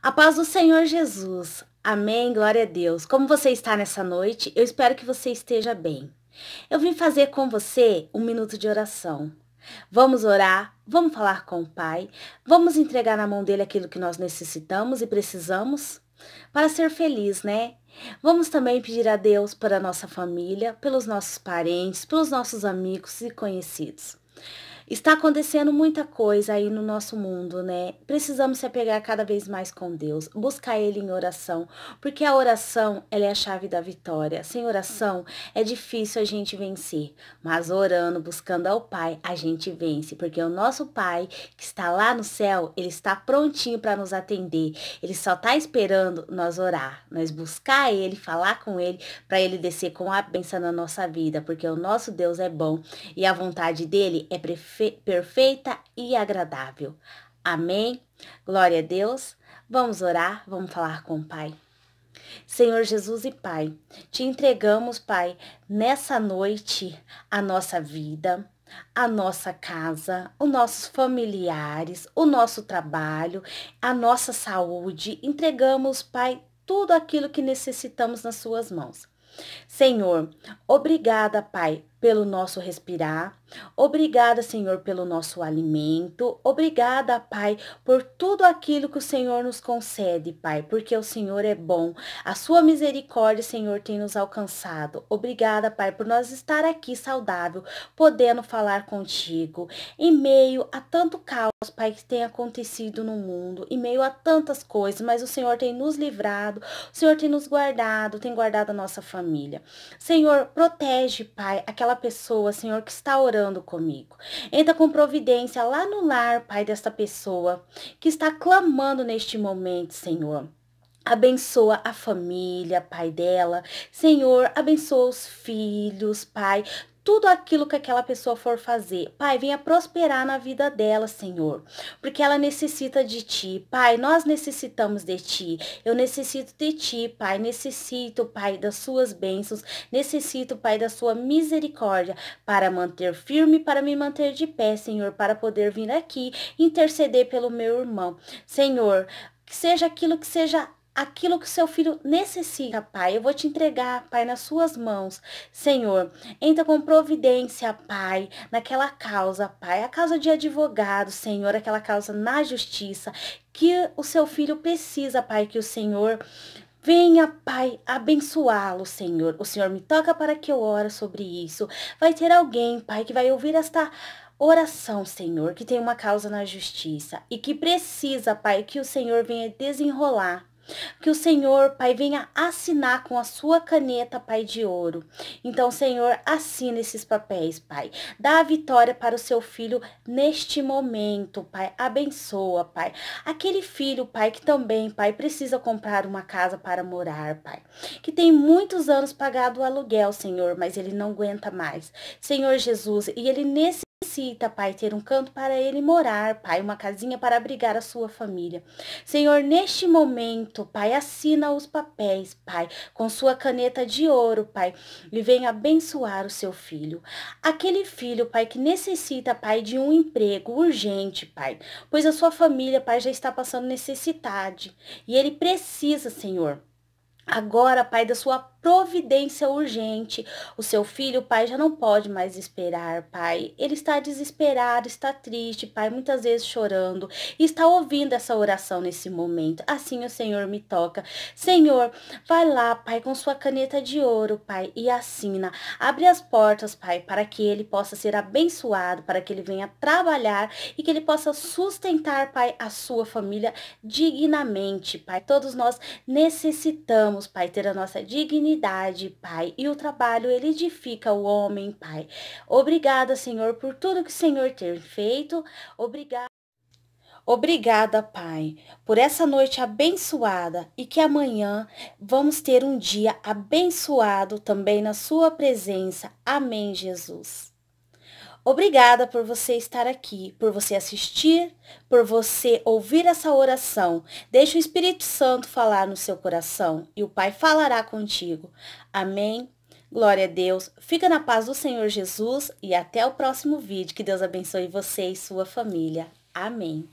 A paz do Senhor Jesus. Amém, glória a Deus. Como você está nessa noite? Eu espero que você esteja bem. Eu vim fazer com você um minuto de oração. Vamos orar, vamos falar com o Pai, vamos entregar na mão dele aquilo que nós necessitamos e precisamos para ser feliz, né? Vamos também pedir a Deus para a nossa família, pelos nossos parentes, pelos nossos amigos e conhecidos. Está acontecendo muita coisa aí no nosso mundo, né? Precisamos se apegar cada vez mais com Deus, buscar Ele em oração, porque a oração ela é a chave da vitória. Sem oração é difícil a gente vencer, mas orando, buscando ao Pai, a gente vence, porque o nosso Pai que está lá no céu, Ele está prontinho para nos atender. Ele só está esperando nós orar, nós buscar Ele, falar com Ele, para Ele descer com a bênção na nossa vida, porque o nosso Deus é bom e a vontade dele é preferível perfeita e agradável. Amém? Glória a Deus. Vamos orar, vamos falar com o Pai. Senhor Jesus e Pai, te entregamos, Pai, nessa noite a nossa vida, a nossa casa, os nossos familiares, o nosso trabalho, a nossa saúde. Entregamos, Pai, tudo aquilo que necessitamos nas Suas mãos. Senhor, obrigada, Pai, pelo nosso respirar. Obrigada, Senhor, pelo nosso alimento. Obrigada, Pai, por tudo aquilo que o Senhor nos concede, Pai, porque o Senhor é bom. A sua misericórdia, Senhor, tem nos alcançado. Obrigada, Pai, por nós estar aqui saudável, podendo falar contigo. Em meio a tanto caos, Pai, que tem acontecido no mundo, em meio a tantas coisas, mas o Senhor tem nos livrado, o Senhor tem nos guardado, tem guardado a nossa família. Senhor, protege, Pai, aquela aquela pessoa, Senhor, que está orando comigo. Entra com providência lá no lar, Pai, desta pessoa que está clamando neste momento, Senhor. Abençoa a família, pai dela. Senhor, abençoa os filhos, pai tudo aquilo que aquela pessoa for fazer. Pai, venha prosperar na vida dela, Senhor, porque ela necessita de ti. Pai, nós necessitamos de ti. Eu necessito de ti, Pai. Necessito, Pai, das suas bênçãos. Necessito, Pai, da sua misericórdia para manter firme, para me manter de pé, Senhor, para poder vir aqui interceder pelo meu irmão. Senhor, que seja aquilo que seja aquilo que seu filho necessita, Pai. Eu vou te entregar, Pai, nas suas mãos. Senhor, entra com providência, Pai, naquela causa, Pai, a causa de advogado, Senhor, aquela causa na justiça que o seu filho precisa, Pai, que o Senhor Venha, Pai, abençoá-lo, Senhor. O Senhor me toca para que eu ore sobre isso. Vai ter alguém, Pai, que vai ouvir esta oração, Senhor, que tem uma causa na justiça e que precisa, Pai, que o Senhor venha desenrolar que o Senhor, Pai, venha assinar com a sua caneta, Pai de ouro. Então, Senhor, assina esses papéis, Pai. Dá a vitória para o seu filho neste momento, Pai. Abençoa, Pai. Aquele filho, Pai, que também, Pai, precisa comprar uma casa para morar, Pai. Que tem muitos anos pagado o aluguel, Senhor, mas ele não aguenta mais. Senhor Jesus, e ele nesse necessita, Pai, ter um canto para ele morar, Pai, uma casinha para abrigar a sua família. Senhor, neste momento, Pai, assina os papéis, Pai, com sua caneta de ouro, Pai, e venha abençoar o seu filho. Aquele filho, Pai, que necessita, Pai, de um emprego urgente, Pai, pois a sua família, Pai, já está passando necessidade e ele precisa, Senhor, agora, Pai, da sua providência urgente. O seu filho, pai, já não pode mais esperar, pai. Ele está desesperado, está triste, pai, muitas vezes chorando. E está ouvindo essa oração nesse momento. Assim o Senhor me toca. Senhor, vai lá, pai, com sua caneta de ouro, pai, e assina. Abre as portas, pai, para que ele possa ser abençoado, para que ele venha trabalhar e que ele possa sustentar, pai, a sua família dignamente, pai. Todos nós necessitamos, pai, ter a nossa dignidade dignidade, Pai, e o trabalho ele edifica o homem, Pai. Obrigada, Senhor, por tudo que o Senhor tem feito. Obrigada. Obrigada, Pai, por essa noite abençoada e que amanhã vamos ter um dia abençoado também na Sua presença. Amém, Jesus. Obrigada por você estar aqui, por você assistir, por você ouvir essa oração. Deixe o Espírito Santo falar no seu coração e o Pai falará contigo. Amém. Glória a Deus. Fica na paz do Senhor Jesus e até o próximo vídeo. Que Deus abençoe você e sua família. Amém.